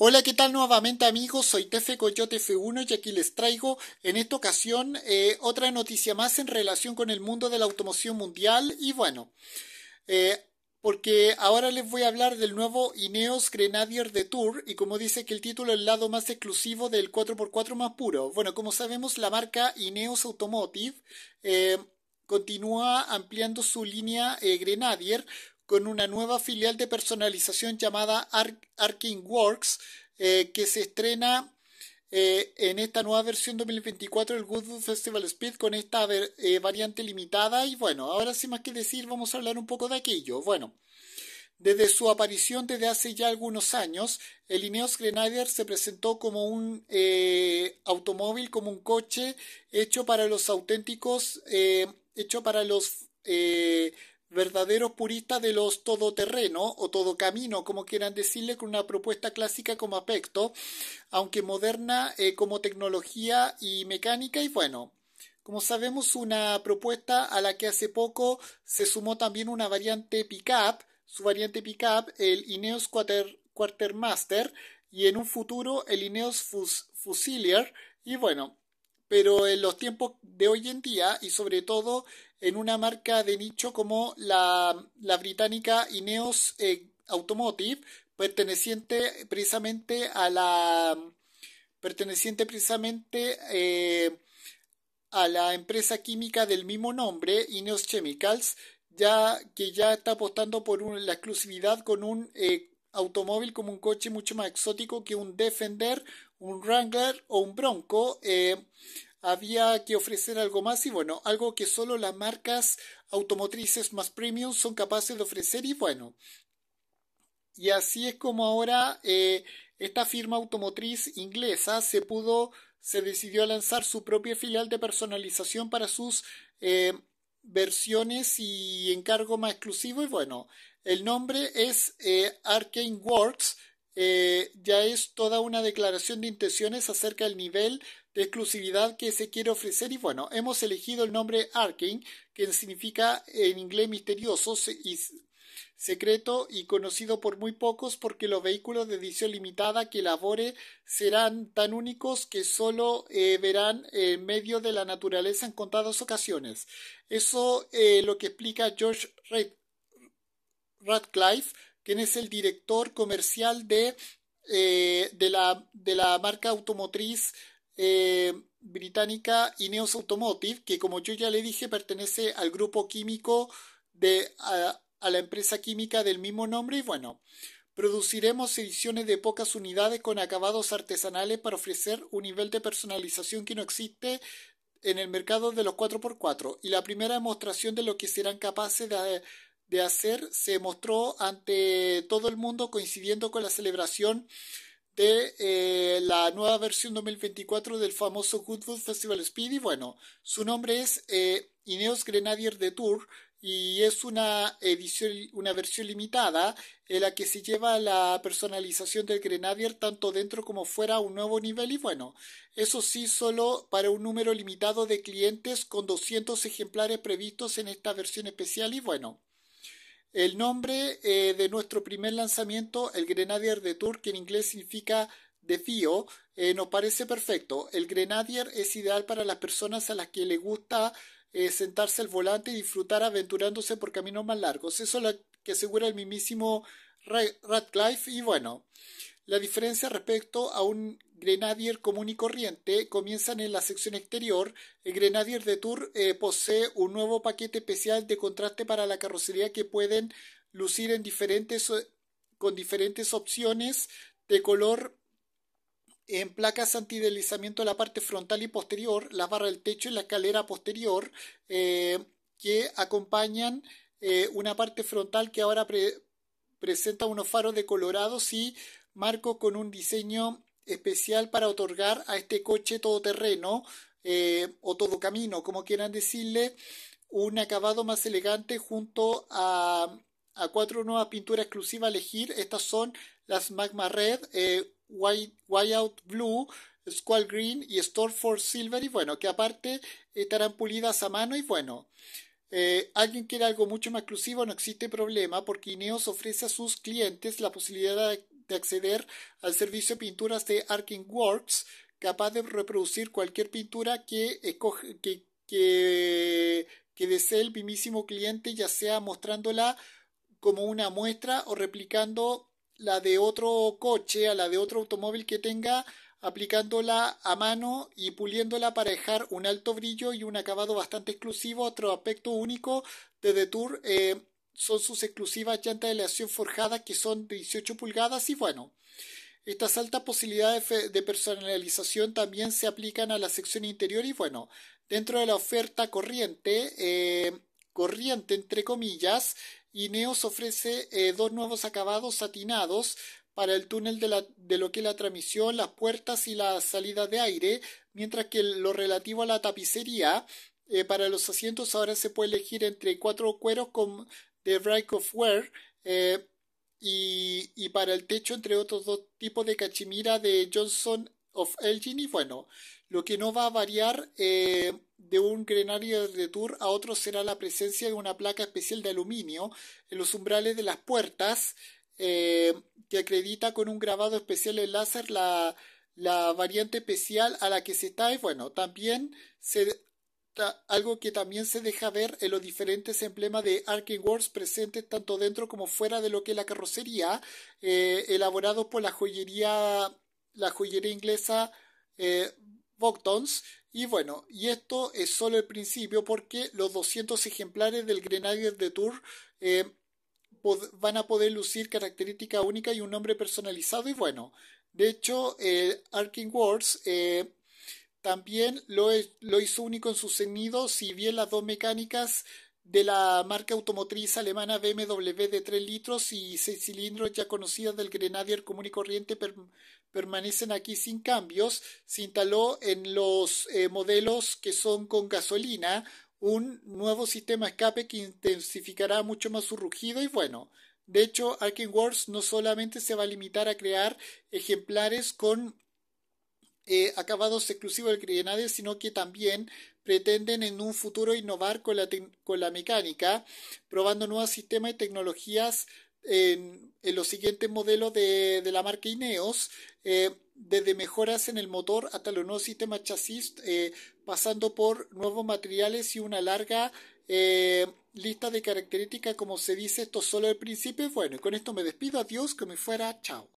Hola, ¿qué tal nuevamente amigos? Soy Tefe Coyote F1 y aquí les traigo en esta ocasión eh, otra noticia más en relación con el mundo de la automoción mundial y bueno, eh, porque ahora les voy a hablar del nuevo Ineos Grenadier de Tour y como dice que el título es el lado más exclusivo del 4x4 más puro. Bueno, como sabemos la marca Ineos Automotive eh, continúa ampliando su línea Grenadier con una nueva filial de personalización llamada Arkin Works eh, que se estrena eh, en esta nueva versión 2024 del Goodwood Festival Speed con esta eh, variante limitada. Y bueno, ahora sin más que decir, vamos a hablar un poco de aquello. Bueno, desde su aparición desde hace ya algunos años, el Ineos Grenadier se presentó como un automóvil, como un coche hecho para los auténticos, hecho para los verdaderos puristas de los todoterreno o camino como quieran decirle, con una propuesta clásica como aspecto, aunque moderna eh, como tecnología y mecánica y bueno. Como sabemos, una propuesta a la que hace poco se sumó también una variante pickup, su variante pickup, el Ineos Quartermaster, y en un futuro el Ineos Fusilier. Y bueno, pero en los tiempos de hoy en día y sobre todo en una marca de nicho como la, británica Ineos eh, Automotive, perteneciente precisamente a la perteneciente precisamente eh, a la empresa química del mismo nombre, Ineos Chemicals, ya que ya está apostando por la exclusividad con un eh, automóvil como un coche mucho más exótico que un Defender, un Wrangler o un Bronco había que ofrecer algo más y bueno, algo que solo las marcas automotrices más premium son capaces de ofrecer y bueno. Y así es como ahora eh, esta firma automotriz inglesa se pudo, se decidió a lanzar su propia filial de personalización para sus eh, versiones y encargo más exclusivo y bueno, el nombre es eh, Arcane Works. Eh, ya es toda una declaración de intenciones acerca del nivel exclusividad que se quiere ofrecer. Y bueno, hemos elegido el nombre Arkane, que significa en inglés misterioso y secreto y conocido por muy pocos porque los vehículos de edición limitada que elabore serán tan únicos que solo eh, verán en medio de la naturaleza en contadas ocasiones. Eso eh, lo que explica George Radcliffe, quien es el director comercial de, eh, de, la, de la marca automotriz eh, británica Ineos Automotive, que como yo ya le dije, pertenece al grupo químico de, a, la empresa química del mismo nombre y bueno, Produciremos ediciones de pocas unidades con acabados artesanales para ofrecer un nivel de personalización que no existe en el mercado de los 4x4 y la primera demostración de lo que serán capaces de hacer se mostró ante todo el mundo coincidiendo con la celebración de eh, la nueva versión 2024 del famoso Goodwood Festival Speed. Y bueno, su nombre es eh, Ineos Grenadier de Tour y es una edición, una versión limitada en la que se lleva la personalización del Grenadier tanto dentro como fuera a un nuevo nivel y bueno, eso sí solo para un número limitado de clientes con 200 ejemplares previstos en esta versión especial y bueno. El nombre eh, de nuestro primer lanzamiento, el Grenadier de Tour, que en inglés significa desvío, eh, nos parece perfecto. El Grenadier es ideal para las personas a las que les gusta eh, sentarse al volante y disfrutar aventurándose por caminos más largos. Eso es lo que asegura el mismísimo Radcliffe. Y bueno, la diferencia respecto a un Grenadier común y corriente comienzan en la sección exterior. El eh, Grenadier de Tour eh, posee un nuevo paquete especial de contraste para la carrocería que pueden lucir en diferentes, eh, con diferentes opciones de color en placas antideslizamiento en la parte frontal y posterior, la barra del techo y la escalera posterior que acompañan una parte frontal que ahora presenta unos faros decolorados y marco con un diseño especial para otorgar a este coche todoterreno terreno eh, o todo camino, como quieran decirle, un acabado más elegante junto a, a cuatro nuevas pinturas exclusivas a elegir. Estas son las Magma Red, eh, White, out Blue, Squall Green y for Silver. Y bueno, que aparte estarán pulidas a mano y bueno. Eh, alguien quiere algo mucho más exclusivo, no existe problema porque Ineos ofrece a sus clientes la posibilidad de de acceder al servicio de pinturas de Arkin Works, capaz de reproducir cualquier pintura que, que, que, desee el mismísimo cliente, ya sea mostrándola como una muestra o replicando la de otro coche, a la de otro automóvil que tenga, aplicándola a mano y puliéndola para dejar un alto brillo y un acabado bastante exclusivo, otro aspecto único de The Tour. Eh, son sus exclusivas llantas de aleación forjada que son 18 pulgadas y bueno, estas altas posibilidades de personalización también se aplican a la sección interior y bueno, dentro de la oferta corriente, eh, corriente entre comillas, Ineos ofrece eh, dos nuevos acabados satinados para el túnel de, lo que es la transmisión, las puertas y la salida de aire, mientras que lo relativo a la tapicería, eh, para los asientos ahora se puede elegir entre cuatro cueros con de of Ware, eh, y, para el techo, entre otros dos tipos de cachemira de Johnson of Elgin. Y bueno, lo que no va a variar eh, de un granario de tour a otro será la presencia de una placa especial de aluminio en los umbrales de las puertas eh, que acredita con un grabado especial en láser la, la variante especial a la que se está. Y bueno, también se algo que también se deja ver en los diferentes emblemas de Arkham Wars presentes tanto dentro como fuera de lo que es la carrocería, eh, elaborados por la joyería, la joyería inglesa eh, Y bueno, y esto es solo el principio porque los 200 ejemplares del Grenadier de Tour eh, van a poder lucir característica única y un nombre personalizado. Y bueno, de hecho, el eh, Wars... También lo, lo hizo único en sus sonido, si bien las dos mecánicas de la marca automotriz alemana BMW de 3 litros y 6 cilindros ya conocidas del Grenadier común y corriente permanecen aquí sin cambios. Se instaló en los eh, modelos que son con gasolina un nuevo sistema escape que intensificará mucho más su rugido y bueno. De hecho, Arkin no solamente se va a limitar a crear ejemplares con eh, acabados exclusivos del Crienade, sino que también pretenden en un futuro innovar con la, con la mecánica, probando nuevos sistemas y tecnologías en, los siguientes modelos de, la marca Ineos, eh, desde mejoras en el motor hasta los nuevos sistemas chasis, eh, pasando por nuevos materiales y una larga lista de características, como se dice, esto solo al principio. Bueno, y con esto me despido, adiós, que me fuera, chao.